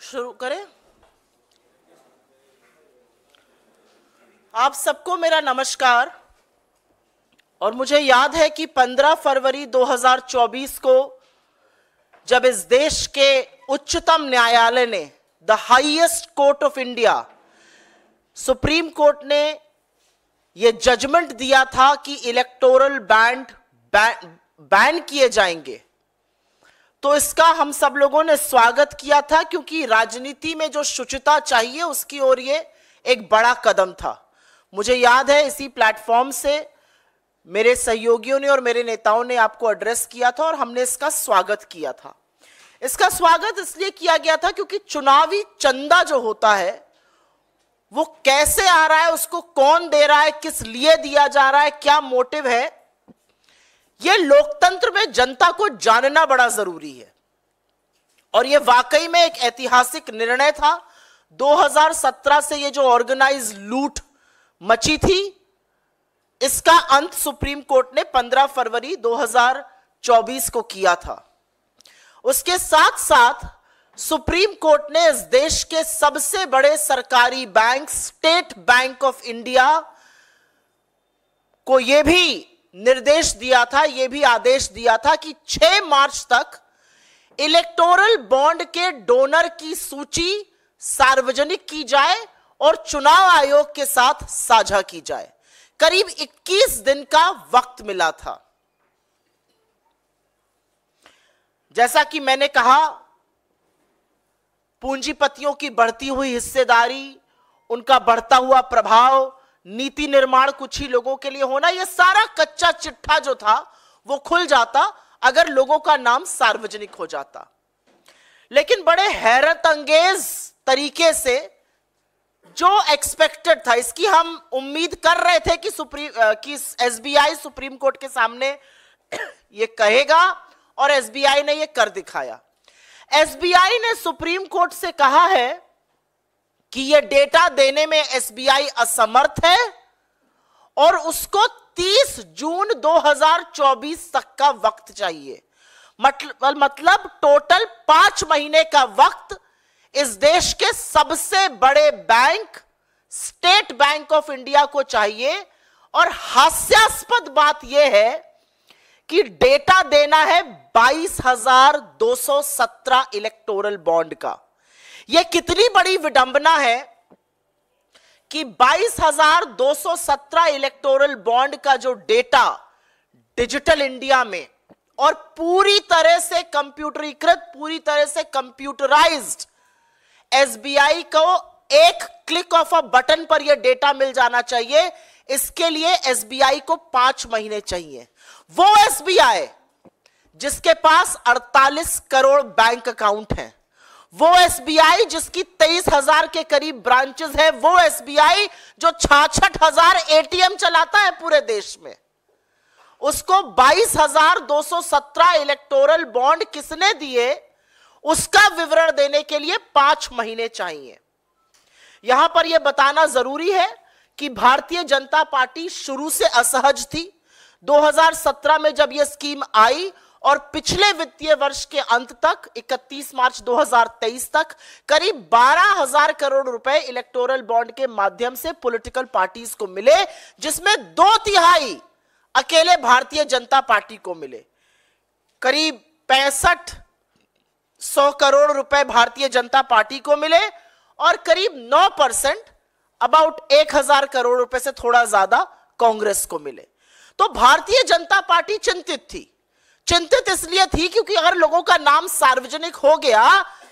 शुरू करें आप सबको मेरा नमस्कार और मुझे याद है कि 15 फरवरी 2024 को जब इस देश के उच्चतम न्यायालय ने the highest court of India supreme court ने ये जजमेंट दिया था कि इलेक्टोरल बैंड बैन किए जाएंगे तो इसका हम सब लोगों ने स्वागत किया था क्योंकि राजनीति में जो शुचिता चाहिए उसकी ओर ये एक बड़ा कदम था मुझे याद है इसी प्लेटफॉर्म से मेरे सहयोगियों ने और मेरे नेताओं ने आपको एड्रेस किया था और हमने इसका स्वागत किया था इसका स्वागत इसलिए किया गया था क्योंकि चुनावी चंदा जो होता है वो कैसे आ रहा है उसको कौन दे रहा है किस लिए दिया जा रहा है क्या मोटिव है ये लोकतंत्र में जनता को जानना बड़ा जरूरी है और ये वाकई में एक ऐतिहासिक निर्णय था 2017 से ये जो ऑर्गेनाइज लूट मची थी इसका अंत सुप्रीम कोर्ट ने 15 फरवरी 2024 को किया था उसके साथ साथ सुप्रीम कोर्ट ने इस देश के सबसे बड़े सरकारी bank state bank of India को यह भी निर्देश दिया था यह भी आदेश दिया था कि 6 मार्च तक इलेक्टोरल बॉन्ड के डोनर की सूची सार्वजनिक की जाए और चुनाव आयोग के साथ साझा की जाए करीब 21 दिन का वक्त मिला था जैसा कि मैंने कहा पूंजीपतियों की बढ़ती हुई हिस्सेदारी उनका बढ़ता हुआ प्रभाव नीति निर्माण कुछ ही लोगों के लिए होना यह सारा कच्चा चिट्ठा जो था वो खुल जाता अगर लोगों का नाम सार्वजनिक हो जाता लेकिन बड़े हैरत अंगेज तरीके से जो एक्सपेक्टेड था इसकी हम उम्मीद कर रहे थे कि सुप्रीम कि एसबीआई सुप्रीम कोर्ट के सामने ये कहेगा और एसबीआई ने ये कर दिखाया एसबीआई ने सुप्रीम कोर्ट से कहा है कि यह डेटा देने में एसबीआई असमर्थ है और उसको 30 जून 2024 तक का वक्त चाहिए मतलब मतलब टोटल पांच महीने का वक्त इस देश के सबसे बड़े bank state bank of India को चाहिए और हास्यास्पद बात यह है कि डेटा देना है 22,217 इलेक्टोरल बॉन्ड का यह कितनी बड़ी विडंबना है कि 22,217 इलेक्टोरल बॉन्ड का जो डेटा डिजिटल इंडिया में और पूरी तरह से कंप्यूटरीकृत पूरी तरह से कंप्यूटराइज्ड एसबीआई को एक क्लिक ऑफ अ बटन पर यह डेटा मिल जाना चाहिए इसके लिए एसबीआई को पांच महीने चाहिए वो एसबीआई जिसके पास 48 करोड़ बैंक अकाउंट हैं वो एसबीआई जिसकी तेईस हजार के करीब ब्रांचेस हैं वो एसबीआई जो छाछठ हजार एटीएम चलाता है पूरे देश में उसको 22,217 इलेक्टोरल बॉन्ड किसने दिए उसका विवरण देने के लिए पांच महीने चाहिए यहां पर यह बताना जरूरी है कि भारतीय जनता पार्टी शुरू से असहज थी 2017 में जब यह स्कीम आई और पिछले वित्तीय वर्ष के अंत तक 31 मार्च 2023 तक करीब 12,000 करोड़ रुपए इलेक्टोरल बॉन्ड के माध्यम से पॉलिटिकल पार्टीज को मिले जिसमें दो तिहाई अकेले भारतीय जनता पार्टी को मिले करीब पैंसठ सौ करोड़ रुपए भारतीय जनता पार्टी को मिले और करीब 9 परसेंट अबाउट एक हजार करोड़ रुपए से थोड़ा ज्यादा कांग्रेस को मिले तो भारतीय जनता पार्टी चिंतित थी चिंतित इसलिए थी क्योंकि अगर लोगों का नाम सार्वजनिक हो गया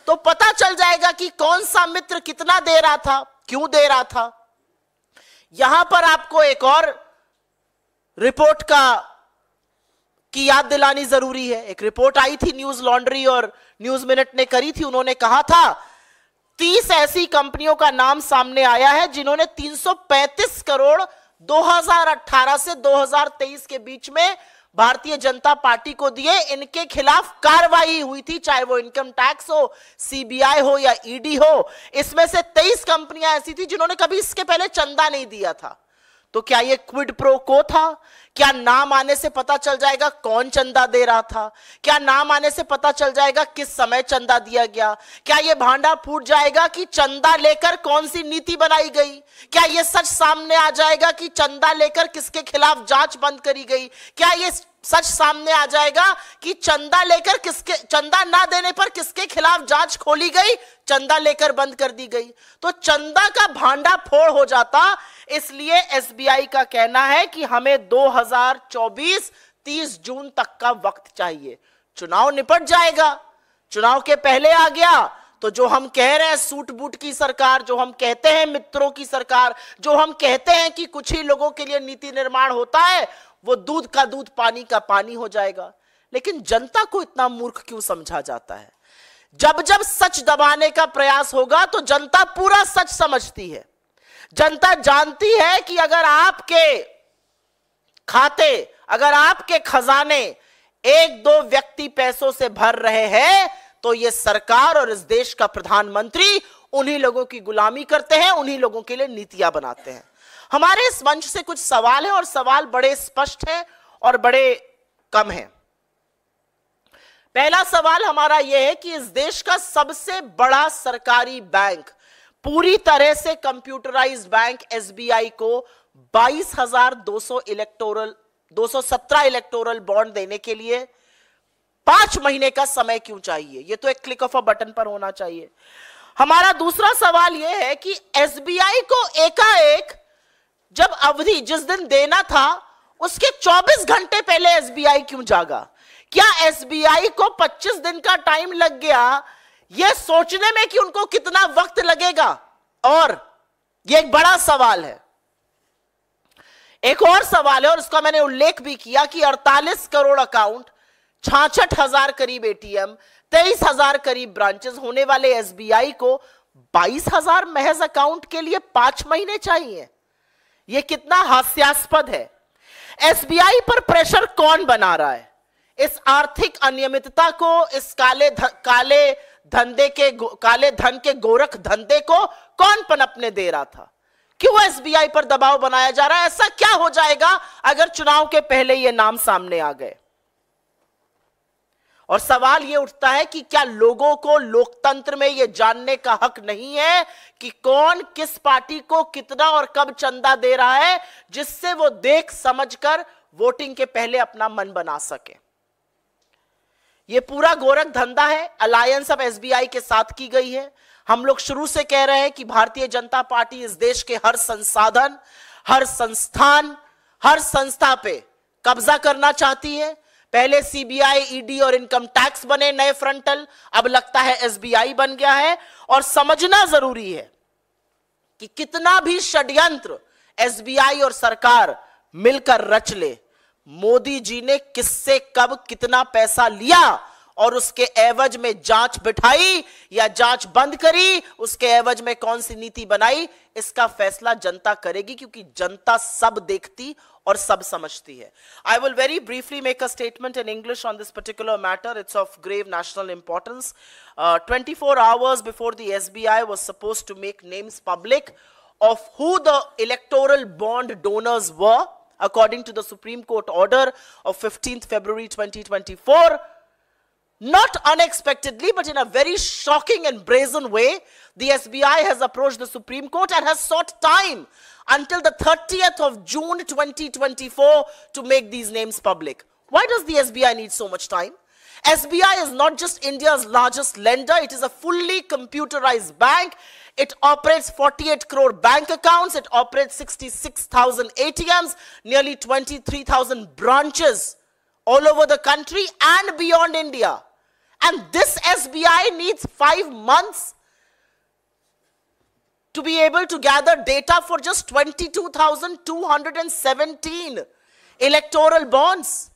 तो पता चल जाएगा कि कौन सा मित्र कितना दे रहा था क्यों दे रहा था यहां पर आपको एक और रिपोर्ट का की याद दिलानी जरूरी है एक रिपोर्ट आई थी न्यूज लॉन्ड्री और न्यूज मिनट ने करी थी उन्होंने कहा था तीस ऐसी कंपनियों का नाम सामने आया है जिन्होंने 335 करोड़ 2018 से 2023 के बीच में भारतीय जनता पार्टी को दिए इनके खिलाफ कार्रवाई हुई थी चाहे वो इनकम टैक्स हो सीबीआई हो या ईडी हो इसमें से 23 कंपनियां ऐसी थी जिन्होंने कभी इसके पहले चंदा नहीं दिया था तो क्या ये क्विड प्रो को था क्या नाम आने से पता चल जाएगा कौन चंदा दे रहा था क्या नाम आने से पता चल जाएगा किस समय चंदा दिया गया क्या यह भांडा फूट जाएगा कि चंदा लेकर कौन सी नीति बनाई गई क्या यह सच सामने आ जाएगा कि चंदा लेकर किसके खिलाफ जांच बंद करी गई क्या यह सच सामने आ जाएगा कि चंदा लेकर किसके चंदा ना देने पर किसके खिलाफ जांच खोली गई चंदा लेकर बंद कर दी गई तो चंदा का भांडा फोड़ हो जाता इसलिए एसबीआई का कहना है कि हमें 2024 30 जून तक का वक्त चाहिए चुनाव निपट जाएगा चुनाव के पहले आ गया तो जो हम कह रहे हैं सूट बूट की सरकार जो हम कहते हैं मित्रों की सरकार जो हम कहते हैं कि कुछ ही लोगों के लिए नीति निर्माण होता है वो दूध का दूध पानी का पानी हो जाएगा लेकिन जनता को इतना मूर्ख क्यों समझा जाता है जब जब सच दबाने का प्रयास होगा तो जनता पूरा सच समझती है जनता जानती है कि अगर आपके खाते अगर आपके खजाने एक दो व्यक्ति पैसों से भर रहे हैं तो ये सरकार और इस देश का प्रधानमंत्री उन्हीं लोगों की गुलामी करते हैं उन्हीं लोगों के लिए नीतियां बनाते हैं हमारे इस मंच से कुछ सवाल है और सवाल बड़े स्पष्ट हैं और बड़े कम हैं पहला सवाल हमारा यह है कि इस देश का सबसे बड़ा सरकारी बैंक पूरी तरह से कंप्यूटराइज बैंक एसबीआई को 22,200 इलेक्टोरल 217 इलेक्टोरल बॉन्ड देने के लिए पांच महीने का समय क्यों चाहिए यह तो एक क्लिक ऑफ अ बटन पर होना चाहिए हमारा दूसरा सवाल यह है कि एसबीआई को एकाएक जब अवधि जिस दिन देना था उसके 24 घंटे पहले एसबीआई क्यों जागा क्या एसबीआई को 25 दिन का टाइम लग गया यह सोचने में कि उनको कितना वक्त लगेगा और यह एक बड़ा सवाल है एक और सवाल है और उसका मैंने उल्लेख भी किया कि 48 करोड़ अकाउंट छाछठ हजार करीब एटीएम तेईस हजार करीब ब्रांचेस होने वाले एसबीआई को बाईस हजार महज अकाउंट के लिए पांच महीने चाहिए यह कितना हास्यास्पद है एसबीआई पर प्रेशर कौन बना रहा है इस आर्थिक अनियमितता को इस काले ध, काले धंधे के काले धन के गोरख धंधे को कौन पनपने दे रहा था क्यों एसबीआई पर दबाव बनाया जा रहा है ऐसा क्या हो जाएगा अगर चुनाव के पहले ये नाम सामने आ गए और सवाल यह उठता है कि क्या लोगों को लोकतंत्र में यह जानने का हक नहीं है कि कौन किस पार्टी को कितना और कब चंदा दे रहा है जिससे वो देख समझकर वोटिंग के पहले अपना मन बना सके ये पूरा गोरख धंधा है अलायंस बी एसबीआई के साथ की गई है हम लोग शुरू से कह रहे हैं कि भारतीय जनता पार्टी इस देश के हर संसाधन हर संस्थान हर संस्था पे कब्जा करना चाहती है पहले सीबीआई ईडी e और इनकम टैक्स बने नए फ्रंटल अब लगता है एसबीआई बन गया है और समझना जरूरी है कि कितना भी षड्यंत्र एसबीआई और सरकार मिलकर रच ले मोदी जी ने किससे कब कितना पैसा लिया और उसके एवज में जांच बिठाई या जांच बंद करी उसके एवज में कौन सी नीति बनाई इसका फैसला जनता करेगी क्योंकि जनता सब देखती or sub I will very briefly make a statement in English on this particular matter. It's of grave national importance. Uh, 24 hours before the SBI was supposed to make names public of who the electoral bond donors were, according to the Supreme Court order of 15 February 2024, not unexpectedly, but in a very shocking and brazen way, the SBI has approached the Supreme Court and has sought time until the 30th of June 2024 to make these names public. Why does the SBI need so much time? SBI is not just India's largest lender, it is a fully computerized bank. It operates 48 crore bank accounts, it operates 66,000 ATMs, nearly 23,000 branches all over the country and beyond India. And this SBI needs five months to be able to gather data for just 22,217 electoral bonds.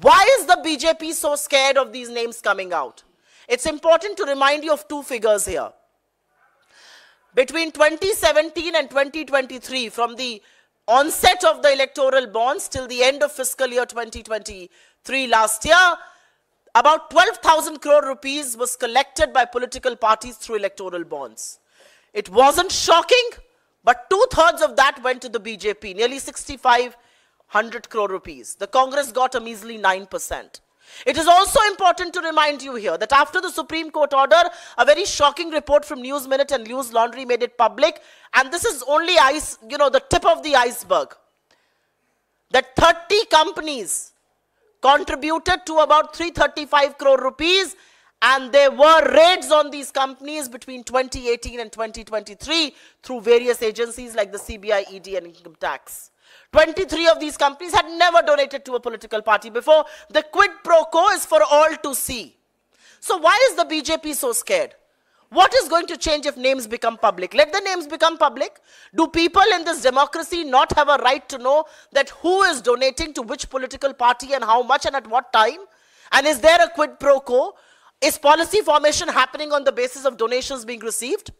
Why is the BJP so scared of these names coming out? It's important to remind you of two figures here. Between 2017 and 2023, from the onset of the electoral bonds till the end of fiscal year 2023 last year, about 12,000 crore rupees was collected by political parties through electoral bonds. It wasn't shocking, but two thirds of that went to the BJP, nearly 6,500 crore rupees. The Congress got a measly 9%. It is also important to remind you here that after the Supreme Court order, a very shocking report from News Minute and News Laundry made it public, and this is only ice, you know, the tip of the iceberg. That 30 companies contributed to about 335 crore rupees and there were raids on these companies between 2018 and 2023 through various agencies like the CBI, ED and Income Tax. 23 of these companies had never donated to a political party before. The quid pro quo is for all to see. So why is the BJP so scared? What is going to change if names become public? Let the names become public. Do people in this democracy not have a right to know that who is donating to which political party and how much and at what time? And is there a quid pro quo? Is policy formation happening on the basis of donations being received?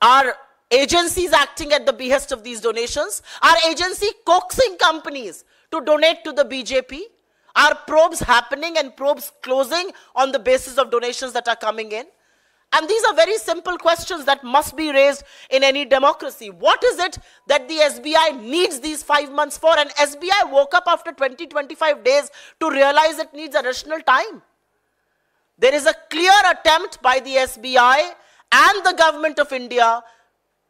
Are agencies acting at the behest of these donations? Are agencies coaxing companies to donate to the BJP? Are probes happening and probes closing on the basis of donations that are coming in? And these are very simple questions that must be raised in any democracy. What is it that the SBI needs these five months for? And SBI woke up after 20, 25 days to realize it needs additional time. There is a clear attempt by the SBI and the government of India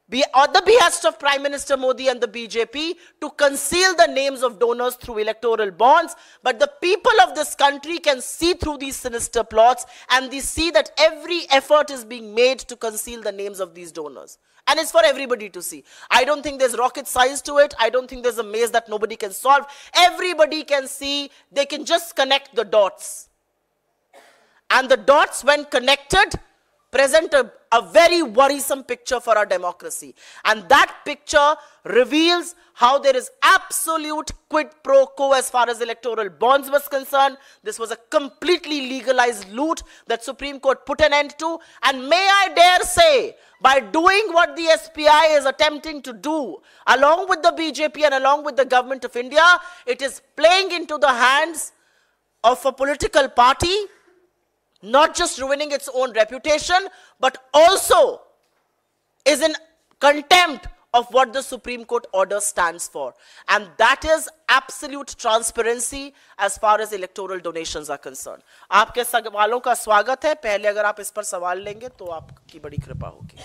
be, the behest of Prime Minister Modi and the BJP to conceal the names of donors through electoral bonds. But the people of this country can see through these sinister plots and they see that every effort is being made to conceal the names of these donors. And it's for everybody to see. I don't think there's rocket science to it. I don't think there's a maze that nobody can solve. Everybody can see. They can just connect the dots and the dots when connected present a, a very worrisome picture for our democracy. And that picture reveals how there is absolute quid pro quo as far as electoral bonds was concerned. This was a completely legalized loot that Supreme Court put an end to. And may I dare say, by doing what the SPI is attempting to do, along with the BJP and along with the government of India, it is playing into the hands of a political party not just ruining its own reputation, but also is in contempt of what the Supreme Court order stands for. And that is absolute transparency as far as electoral donations are concerned. आपके सवालों का स्वागत है पहले अगर आप इस पर सवाल लेंगे तो आपकी बड़ी कृपा होगी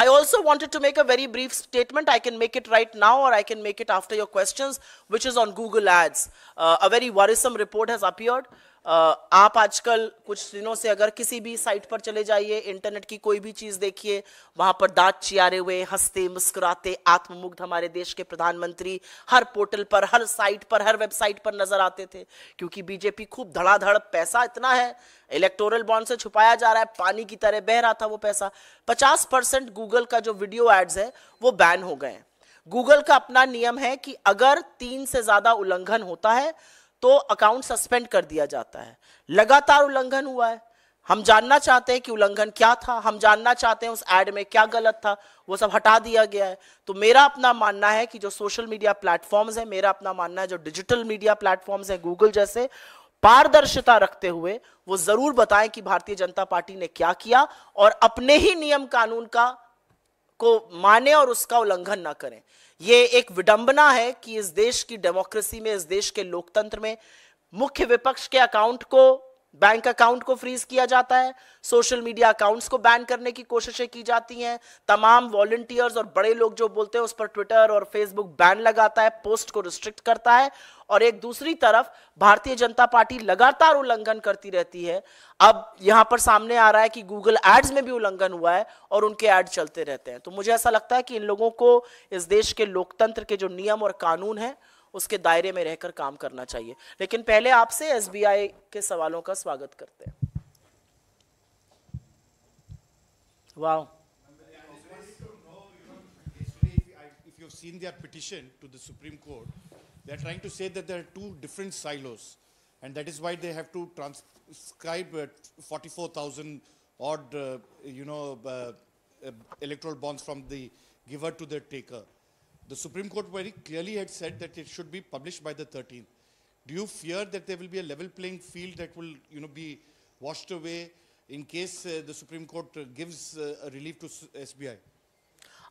I also wanted to make a very brief statement. I can make it right now or I can make it after your questions, which is on Google Ads. Uh, a very worrisome report has appeared. Uh, आप आजकल कुछ दिनों से अगर किसी भी site पर चले जाइए इंटरनेट की कोई भी चीज़ देखिए वहां पर दांत चियारे हुए हंसते मुस्कुराते आत्ममुग्ध हमारे देश के प्रधानमंत्री हर पोर्टल पर हर साइट पर हर वेबसाइट पर नजर आते थे क्योंकि बीजेपी खूब धड़ाधड़ पैसा इतना है इलेक्टोरल बॉन्ड से छुपाया जा रहा है पानी की तरह बह रहा था वो पैसा पचास परसेंट गूगल का जो वीडियो एड्स है वो बैन हो गए गूगल का अपना नियम है कि अगर तीन से ज़्यादा उल्लंघन होता है तो अकाउंट सस्पेंड कर दिया जाता है लगातार उल्लंघन हुआ है हम जानना चाहते हैं कि उल्लंघन क्या था हम जानना चाहते हैं उस एड में क्या गलत था वो सब हटा दिया गया है तो मेरा अपना मानना है कि जो सोशल मीडिया प्लेटफॉर्म्स है मेरा अपना मानना है जो डिजिटल मीडिया प्लेटफॉर्म्स है गूगल जैसे पारदर्शिता रखते हुए वो जरूर बताएं कि भारतीय जनता पार्टी ने क्या किया और अपने ही नियम कानून का को माने और उसका उल्लंघन ना करें यह एक विडंबना है कि इस देश की डेमोक्रेसी में इस देश के लोकतंत्र में मुख्य विपक्ष के अकाउंट को बैंक अकाउंट को फ्रीज किया जाता है सोशल मीडिया अकाउंट्स को बैन करने की कोशिशें की जाती हैं तमाम वॉलंटियर्स और बड़े लोग जो बोलते हैं उस पर ट्विटर और फेसबुक बैन लगाता है पोस्ट को रिस्ट्रिक्ट करता है और एक दूसरी तरफ भारतीय जनता पार्टी लगातार उल्लंघन करती रहती है अब यहां पर सामने आ रहा है कि गूगल एड्स में भी उल्लंघन हुआ है और उनके एड चलते रहते हैं तो मुझे ऐसा लगता है कि इन लोगों को इस देश के लोकतंत्र के जो नियम और कानून है उसके दायरे में रहकर काम करना चाहिए लेकिन पहले आपसे एस के सवालों का स्वागत करते हैं वाह seen their petition to the Supreme Court, They're trying to say that there are two different silos, and that is why they have to transcribe uh, 44,000 odd, uh, you know, uh, uh, electoral bonds from the giver to the taker. The Supreme Court very clearly had said that it should be published by the 13th. Do you fear that there will be a level playing field that will, you know, be washed away in case uh, the Supreme Court gives a relief to SBI?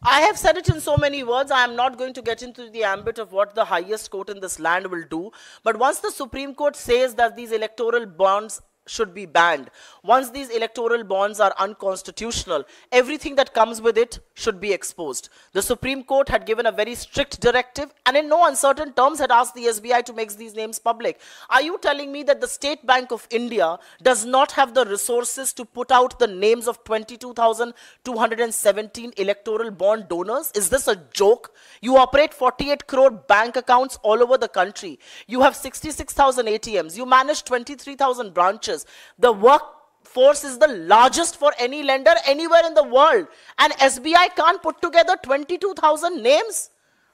I have said it in so many words, I am not going to get into the ambit of what the highest court in this land will do. But once the Supreme Court says that these electoral bonds should be banned. Once these electoral bonds are unconstitutional, everything that comes with it should be exposed. The Supreme Court had given a very strict directive and in no uncertain terms had asked the SBI to make these names public. Are you telling me that the State Bank of India does not have the resources to put out the names of 22,217 electoral bond donors? Is this a joke? You operate 48 crore bank accounts all over the country. You have 66,000 ATMs. You manage 23,000 branches branches. The workforce is the largest for any lender anywhere in the world. And SBI can't put together 22,000 names.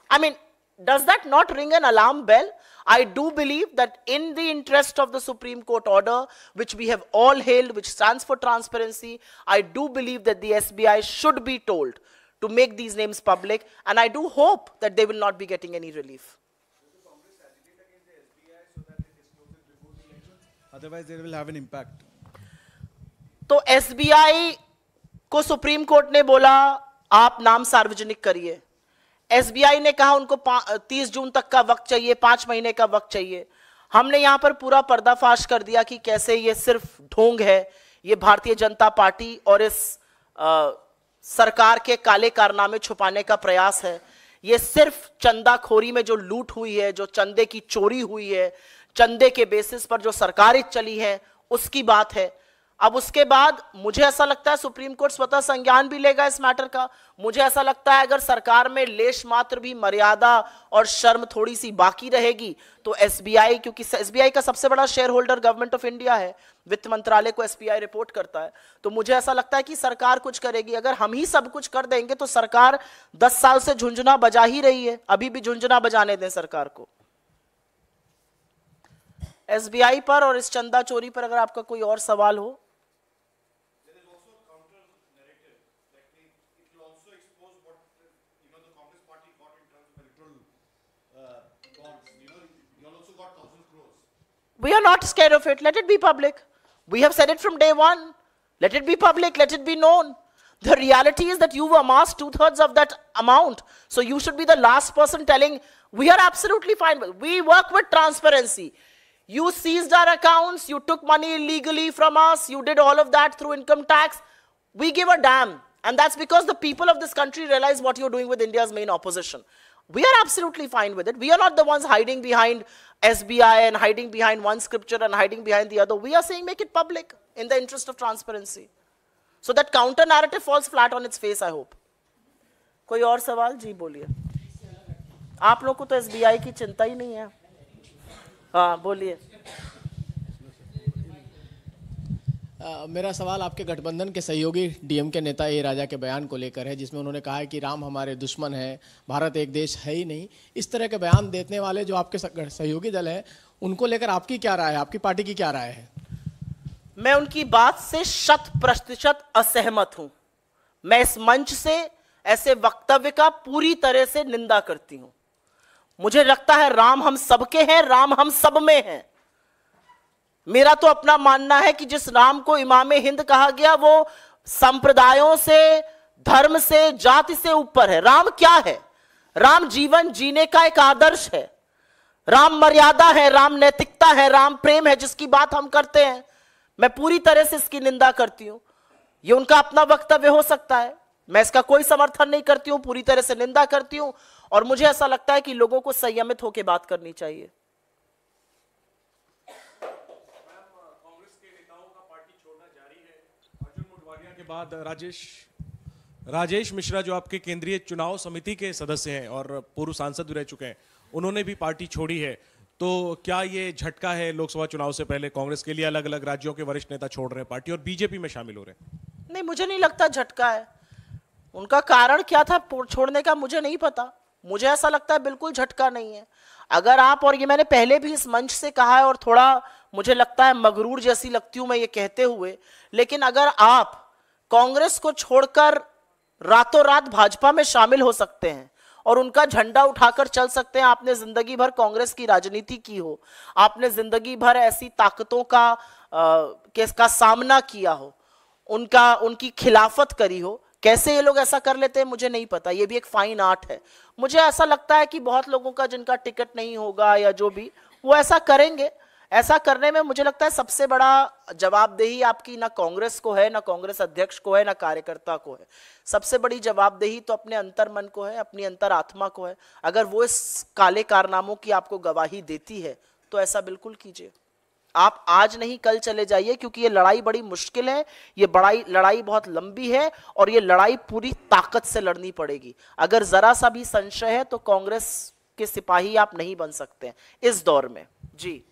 I mean, does that not ring an alarm bell? I do believe that in the interest of the Supreme Court order, which we have all hailed, which stands for transparency, I do believe that the SBI should be told to make these names public, and I do hope that they will not be getting any relief. otherwise they will have an impact तो SBI को supreme court ने बोला आप नाम सार्वजनिक करिए SBI ने कहा उनको तीस जून तक का वक्त चाहिए पांच महीने का वक्त चाहिए हमने यहां पर पूरा पर्दाफाश कर दिया कि कैसे ये सिर्फ ढोंग है ये भारतीय जनता पार्टी और इस आ, सरकार के काले कारनामे छुपाने का प्रयास है ये सिर्फ चंदाखोरी में जो लूट हुई है जो चंदे की चोरी हुई है चंदे के बेसिस पर जो सरकारें चली है उसकी बात है अब उसके बाद मुझे ऐसा लगता है सुप्रीम कोर्ट स्वतः संज्ञान भी लेगा इस मैटर का मुझे ऐसा लगता है अगर सरकार में लेश मात्र भी मर्यादा और शर्म थोड़ी सी बाकी रहेगी तो एसबीआई क्योंकि एसबीआई का सबसे बड़ा shareholder government of India है वित्त मंत्रालय को एसबीआई रिपोर्ट करता है तो मुझे ऐसा लगता है कि सरकार कुछ करेगी अगर हम ही सब कुछ कर देंगे तो सरकार दस साल से झुंझुना बजा ही रही है अभी भी झुंझुना बजाने दें सरकार को एसबीआई पर और इस चंदा चोरी पर अगर आपका कोई और सवाल हो uh, We are not scared of it. Let it be public. We have said it from day one. Let it be public. Let it be known. The reality is that you've amassed two-thirds of that amount. So you should be the last person telling, we are absolutely fine. We work with transparency. You seized our accounts, you took money illegally from us, you did all of that through income tax. We give a damn. And that's because the people of this country realize what you're doing with India's main opposition. We are absolutely fine with it. We are not the ones hiding behind SBI and hiding behind one scripture and hiding behind the other. We are saying make it public in the interest of transparency. So that counter narrative falls flat on its face, I hope. कोई और सवाल जी बोलिए आप लोग को तो SBI की चिंता ही नहीं है हाँ बोलिए मेरा सवाल आपके गठबंधन के सहयोगी डीएम के नेता ए राजा के बयान को लेकर है जिसमें उन्होंने कहा है कि राम हमारे दुश्मन है भारत एक देश है ही नहीं इस तरह के बयान देने वाले जो आपके सहयोगी दल हैं उनको लेकर आपकी क्या राय है आपकी पार्टी की क्या राय है मैं उनकी बात से शत प्रतिशत असहमत हूं मैं इस मंच से ऐसे वक्तव्य का पूरी तरह से निंदा करती हूं मुझे लगता है राम हम सबके हैं राम हम सब में हैं मेरा तो अपना मानना है कि जिस राम को इमाम हिंद कहा गया वो संप्रदायों से धर्म से जाति से ऊपर है राम क्या है राम जीवन जीने का एक आदर्श है राम मर्यादा है राम नैतिकता है राम प्रेम है जिसकी बात हम करते हैं मैं पूरी तरह से इसकी निंदा करती हूं ये उनका अपना वक्तव्य हो सकता है मैं इसका कोई समर्थन नहीं करती हूं पूरी तरह से निंदा करती हूं और मुझे ऐसा लगता है कि लोगों को संयमित होकर बात करनी चाहिए के बाद राजेश राजेश मिश्रा जो आपके केंद्रीय चुनाव समिति के सदस्य हैं और पूर्व सांसद भी रह चुके हैं उन्होंने भी पार्टी छोड़ी है तो क्या ये झटका है लोकसभा चुनाव से पहले कांग्रेस के लिए अलग अलग राज्यों के वरिष्ठ नेता छोड़ रहे हैं पार्टी और बीजेपी में शामिल हो रहे हैं नहीं मुझे नहीं लगता झटका है उनका कारण क्या था छोड़ने का मुझे नहीं पता मुझे ऐसा लगता है बिल्कुल झटका नहीं है अगर आप और ये मैंने पहले भी इस मंच से कहा है और थोड़ा मुझे लगता है मगरूर जैसी लगती हूं मैं ये कहते हुए लेकिन अगर आप कांग्रेस को छोड़कर रातों रात भाजपा में शामिल हो सकते हैं और उनका झंडा उठाकर चल सकते हैं आपने जिंदगी भर कांग्रेस की राजनीति की हो आपने जिंदगी भर ऐसी ताकतों का आ, के, का सामना किया हो उनका उनकी खिलाफत करी हो कैसे ये लोग ऐसा कर लेते हैं मुझे नहीं पता ये भी एक फाइन आर्ट है मुझे ऐसा लगता है कि बहुत लोगों का जिनका टिकट नहीं होगा या जो भी वो ऐसा करेंगे ऐसा करने में मुझे लगता है सबसे बड़ा जवाबदेही आपकी ना कांग्रेस को है ना कांग्रेस अध्यक्ष को है ना कार्यकर्ता को है सबसे बड़ी जवाबदेही तो अपने अंतर मन को है अपनी अंतर आत्मा को है अगर वो इस काले कारनामों की आपको गवाही देती है तो ऐसा बिल्कुल कीजिए आप आज नहीं कल चले जाइए क्योंकि ये लड़ाई बड़ी मुश्किल है ये बड़ाई लड़ाई बहुत लंबी है और ये लड़ाई पूरी ताकत से लड़नी पड़ेगी अगर जरा सा भी संशय है तो कांग्रेस के सिपाही आप नहीं बन सकते इस दौर में जी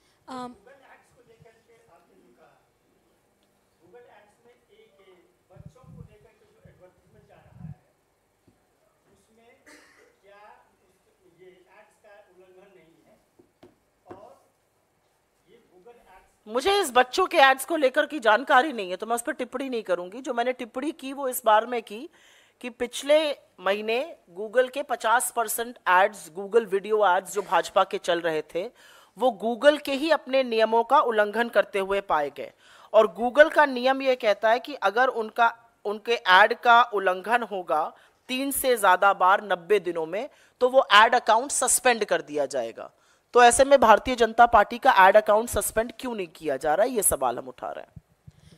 मुझे इस बच्चों के एड्स को लेकर की जानकारी नहीं है तो मैं उस पर टिप्पणी नहीं करूंगी जो मैंने टिप्पणी की वो इस बार में की कि पिछले महीने गूगल के 50 percent ads Google video ads जो भाजपा के चल रहे थे वो गूगल के ही अपने नियमों का उल्लंघन करते हुए पाए गए और गूगल का नियम ये कहता है कि अगर उनका उनके एड का उल्लंघन होगा तीन से ज़्यादा बार नब्बे दिनों में तो वो एड अकाउंट सस्पेंड कर दिया जाएगा तो ऐसे में भारतीय जनता पार्टी का एड अकाउंट सस्पेंड क्यों नहीं किया जा रहा है ये सवाल हम उठा रहे हैं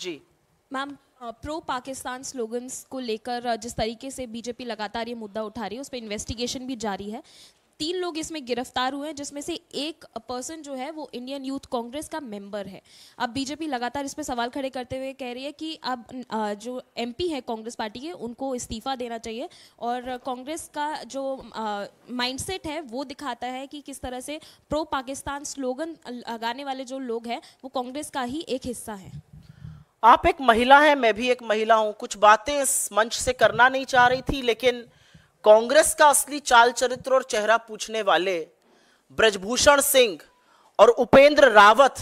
जी मैम प्रो पाकिस्तान स्लोगन्स को लेकर जिस तरीके से बीजेपी लगातार ये मुद्दा उठा रही है उस पर इन्वेस्टिगेशन भी जारी है तीन लोग इसमें गिरफ्तार हुए हैं जिसमें से एक पर्सन जो है वो इंडियन यूथ कांग्रेस का मेंबर है अब बीजेपी लगातार इस पर सवाल खड़े करते हुए कह रही है कि अब जो एमपी है कांग्रेस पार्टी के उनको इस्तीफा देना चाहिए और कांग्रेस का जो माइंडसेट है वो दिखाता है कि किस तरह से प्रो पाकिस्तान स्लोगन लगाने वाले जो लोग हैं वो कांग्रेस का ही एक हिस्सा है आप एक महिला हैं मैं भी एक महिला हूं कुछ बातें इस मंच से करना नहीं चाह रही थी लेकिन कांग्रेस का असली चाल चरित्र और चेहरा पूछने वाले ब्रजभूषण सिंह और उपेंद्र रावत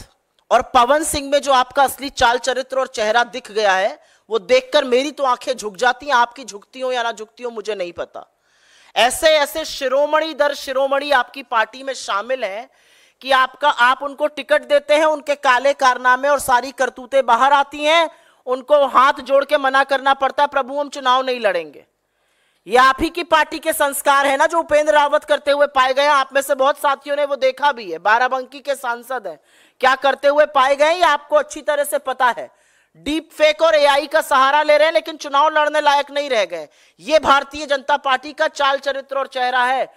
और पवन सिंह में जो आपका असली चाल चरित्र और चेहरा दिख गया है वो देखकर मेरी तो आंखें झुक जाती हैं आपकी झुकती हो या ना झुकती हो मुझे नहीं पता ऐसे ऐसे शिरोमणि दर शिरोमणि आपकी पार्टी में शामिल है कि आपका आप उनको टिकट देते हैं उनके काले कारनामे और सारी करतूतें बाहर आती हैं उनको हाथ जोड़ के मना करना पड़ता है प्रभु हम चुनाव नहीं लड़ेंगे ये आप ही की पार्टी के संस्कार है ना जो उपेंद्र रावत करते हुए पाए गए आप में से बहुत साथियों ने वो देखा भी है बाराबंकी के सांसद हैं क्या करते हुए पाए गए ये आपको अच्छी तरह से पता है डीप फेक और एआई का सहारा ले रहे हैं लेकिन चुनाव लड़ने लायक नहीं रह गए ये भारतीय जनता पार्टी का चाल चरित्र और चेहरा है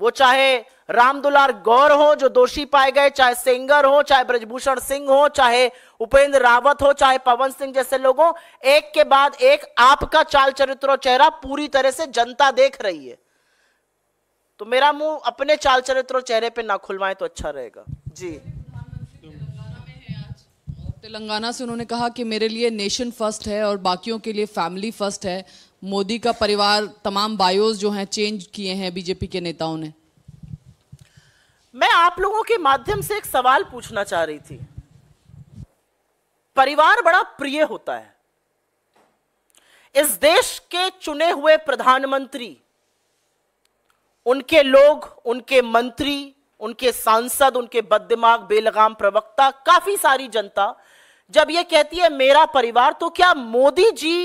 वो चाहे रामदुलार गौर हो जो दोषी पाए गए चाहे सेंगर हो चाहे ब्रजभूषण सिंह हो चाहे उपेंद्र रावत हो चाहे पवन सिंह जैसे लोगों एक के बाद एक आपका चाल चरित्र और चेहरा पूरी तरह से जनता देख रही है तो मेरा मुंह अपने चाल चरित्र और चेहरे पे ना खुलवाए तो अच्छा रहेगा जी तेलंगाना से उन्होंने कहा कि मेरे लिए नेशन फर्स्ट है और बाकियों के लिए फैमिली फर्स्ट है मोदी का परिवार तमाम बायोज जो हैं चेंज किए हैं बीजेपी के नेताओं ने मैं आप लोगों के माध्यम से एक सवाल पूछना चाह रही थी परिवार बड़ा प्रिय होता है इस देश के चुने हुए प्रधानमंत्री उनके लोग उनके मंत्री उनके सांसद उनके बददिमाग बेलगाम प्रवक्ता काफी सारी जनता जब यह कहती है मेरा परिवार तो क्या मोदी जी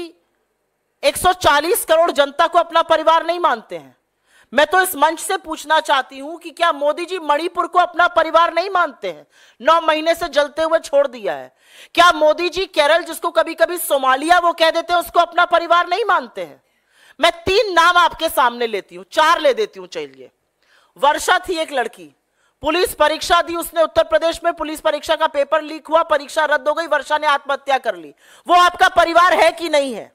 140 करोड़ जनता को अपना परिवार नहीं मानते हैं मैं तो इस मंच से पूछना चाहती हूं कि क्या मोदी जी मणिपुर को अपना परिवार नहीं मानते हैं नौ महीने से जलते हुए छोड़ दिया है क्या मोदी जी केरल जिसको कभी कभी सोमालिया वो कह देते हैं उसको अपना परिवार नहीं मानते हैं मैं तीन नाम आपके सामने लेती हूँ चार ले देती हूँ चलिए वर्षा थी एक लड़की पुलिस परीक्षा दी उसने उत्तर प्रदेश में पुलिस परीक्षा का पेपर लीक हुआ परीक्षा रद्द हो गई वर्षा ने आत्महत्या कर ली वो आपका परिवार है कि नहीं है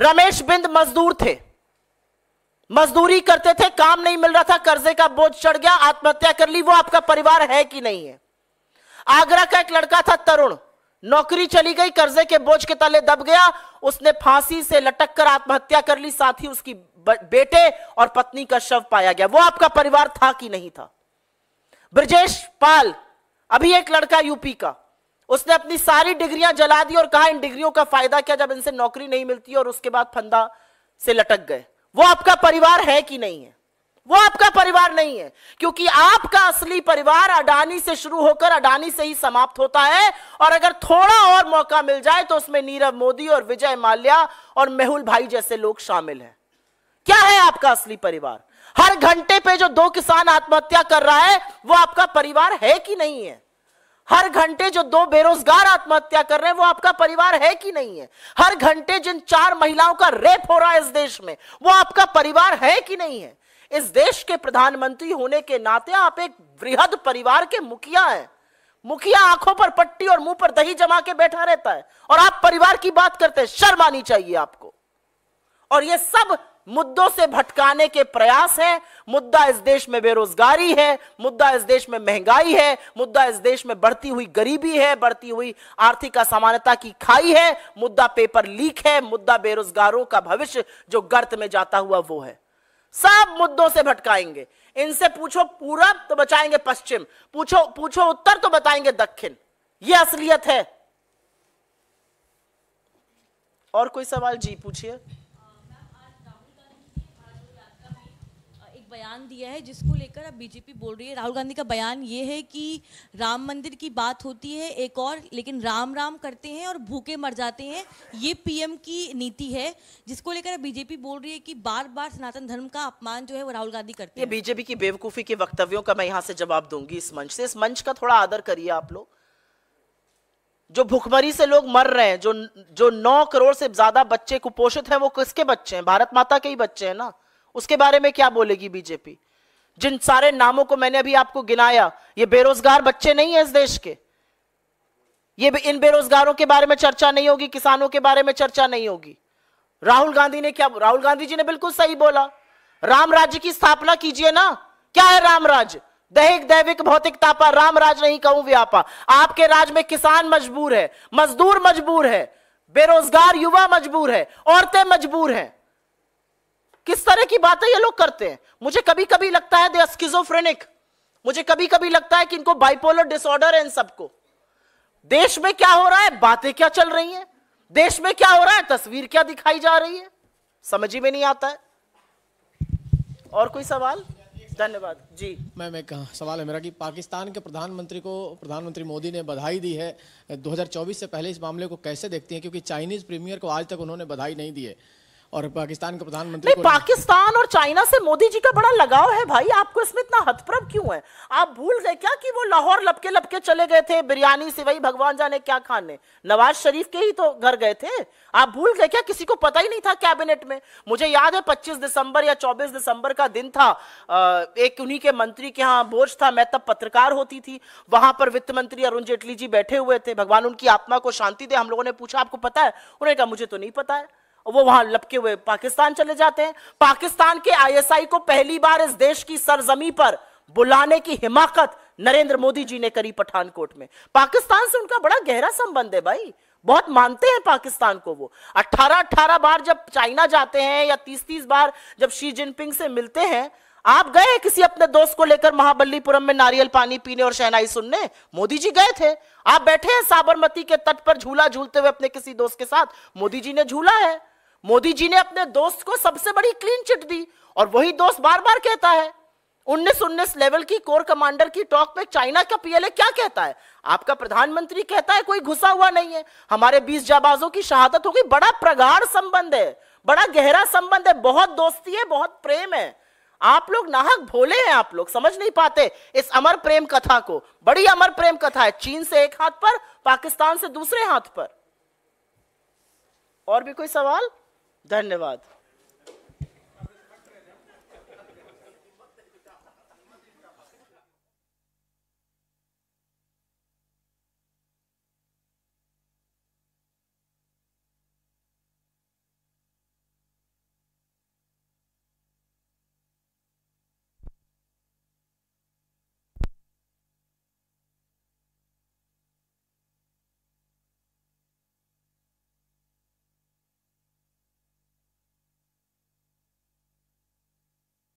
रमेश बिंद मजदूर थे मजदूरी करते थे काम नहीं मिल रहा था कर्जे का बोझ चढ़ गया आत्महत्या कर ली वो आपका परिवार है कि नहीं है आगरा का एक लड़का था तरुण नौकरी चली गई कर्जे के बोझ के तले दब गया उसने फांसी से लटक कर आत्महत्या कर ली साथ ही उसकी बेटे और पत्नी का शव पाया गया वो आपका परिवार था कि नहीं था ब्रजेश पाल अभी एक लड़का यूपी का उसने अपनी सारी डिग्रियां जला दी और कहा इन डिग्रियों का फायदा क्या जब इनसे नौकरी नहीं मिलती और उसके बाद फंदा से लटक गए वो आपका परिवार है कि नहीं है वो आपका परिवार नहीं है क्योंकि आपका असली परिवार अडानी से शुरू होकर अडानी से ही समाप्त होता है और अगर थोड़ा और मौका मिल जाए तो उसमें नीरव मोदी और विजय माल्या और मेहुल भाई जैसे लोग शामिल हैं क्या है आपका असली परिवार हर घंटे पे जो दो किसान आत्महत्या कर रहा है वो आपका परिवार है कि नहीं है हर घंटे जो दो बेरोजगार आत्महत्या कर रहे हैं वो आपका परिवार है कि नहीं है हर घंटे जिन चार महिलाओं का रेप हो रहा है इस देश में वो आपका परिवार है कि नहीं है इस देश के प्रधानमंत्री होने के नाते आप एक वृहद परिवार के मुखिया हैं मुखिया आंखों पर पट्टी और मुंह पर दही जमा के बैठा रहता है और आप परिवार की बात करते हैं शर्म आनी चाहिए आपको और ये सब मुद्दों से भटकाने के प्रयास है मुद्दा इस देश में बेरोजगारी है मुद्दा इस देश में महंगाई है मुद्दा इस देश में बढ़ती हुई गरीबी है बढ़ती हुई आर्थिक असमानता की खाई है मुद्दा पेपर लीक है मुद्दा बेरोजगारों का भविष्य जो गर्त में जाता हुआ वो है सब मुद्दों से भटकाएंगे इनसे पूछो पूरब तो बचाएंगे पश्चिम पूछो पूछो उत्तर तो बताएंगे दक्षिण यह असलियत है और कोई सवाल जी पूछिए बयान दिया है जिसको लेकर अब बीजेपी बोल रही है राहुल गांधी का बयान ये है कि राम मंदिर की बात होती है एक और लेकिन राम राम करते हैं और भूखे मर जाते हैं ये पीएम की नीति है जिसको लेकर अब बीजेपी बोल रही है कि बार बार सनातन धर्म का अपमान जो है वो राहुल गांधी करते हैं बीजेपी की बेवकूफ़ी के वक्तव्यों का मैं यहाँ से जवाब दूंगी इस मंच से इस मंच का थोड़ा आदर करिए आप लोग जो भुखमरी से लोग मर रहे हैं जो जो नौ करोड़ से ज्यादा बच्चे कुपोषित हैं वो किसके बच्चे हैं भारत माता के ही बच्चे हैं ना उसके बारे में क्या बोलेगी बीजेपी जिन सारे नामों को मैंने अभी आपको गिनाया ये बेरोजगार बच्चे नहीं है इस देश के ये इन बेरोजगारों के बारे में चर्चा नहीं होगी किसानों के बारे में चर्चा नहीं होगी राहुल गांधी ने क्या राहुल गांधी जी ने बिल्कुल सही बोला राम राज्य की स्थापना कीजिए ना क्या है राम राज्य दैहिक दैविक भौतिक तापा राम राज नहीं कहूं व्यापा आपके राज में किसान मजबूर है मजदूर मजबूर है बेरोजगार युवा मजबूर है औरतें मजबूर हैं किस तरह की बातें ये लोग करते हैं मुझे कभी कभी लगता है दे स्किजोफ्रेनिक मुझे कभी कभी लगता है कि इनको बाइपोलर डिसऑर्डर है इन सबको देश में क्या हो रहा है बातें क्या चल रही हैं देश में क्या हो रहा है तस्वीर क्या दिखाई जा रही है समझ ही में नहीं आता है और कोई सवाल धन्यवाद जी मैं मैं कहा सवाल है मेरा कि पाकिस्तान के प्रधानमंत्री को प्रधानमंत्री मोदी ने बधाई दी है 2024 से पहले इस मामले को कैसे देखती हैं क्योंकि चाइनीज प्रीमियर को आज तक उन्होंने बधाई नहीं दी है और पाकिस्तान के प्रधानमंत्री नहीं पाकिस्तान और चाइना से मोदी जी का बड़ा लगाव है भाई आपको इसमें इतना हथप्रभ क्यों है आप भूल गए क्या कि वो लाहौर लपके लपके चले गए थे बिरयानी सिवई भगवान जाने क्या खाने नवाज शरीफ के ही तो घर गए थे आप भूल गए क्या किसी को पता ही नहीं था कैबिनेट में मुझे याद है पच्चीस दिसंबर या चौबीस दिसंबर का दिन था एक उन्हीं के मंत्री के यहाँ बोझ था मैं तब पत्रकार होती थी वहां पर वित्त मंत्री अरुण जेटली जी बैठे हुए थे भगवान उनकी आत्मा को शांति दे हम लोगों ने पूछा आपको पता है उन्होंने कहा मुझे तो नहीं पता है वो वहां लपके हुए पाकिस्तान चले जाते हैं पाकिस्तान के आईएसआई को पहली बार इस देश की सरजमी पर बुलाने की हिमाकत नरेंद्र मोदी जी ने करी पठानकोट में पाकिस्तान से उनका बड़ा गहरा संबंध है भाई बहुत मानते हैं पाकिस्तान को वो 18 18 बार जब चाइना जाते हैं या 30 30 बार जब शी जिनपिंग से मिलते हैं आप गए किसी अपने दोस्त को लेकर महाबलीपुरम में नारियल पानी पीने और शहनाई सुनने मोदी जी गए थे आप बैठे हैं साबरमती के तट पर झूला झूलते हुए अपने किसी दोस्त के साथ मोदी जी ने झूला है मोदी जी ने अपने दोस्त को सबसे बड़ी क्लीन चिट दी और वही दोस्त बार बार कहता है उन्नीस उन्नीस लेवल की कोर कमांडर की टॉक में चाइना का पीएलए क्या कहता है आपका प्रधानमंत्री कहता है कोई घुसा हुआ नहीं है हमारे बीस जाबाजों की शहादत होगी बड़ा प्रगाढ़ संबंध है बड़ा गहरा संबंध है बहुत दोस्ती है बहुत प्रेम है आप लोग नाहक भोले हैं आप लोग समझ नहीं पाते इस अमर प्रेम कथा को बड़ी अमर प्रेम कथा है चीन से एक हाथ पर पाकिस्तान से दूसरे हाथ पर और भी कोई सवाल धन्यवाद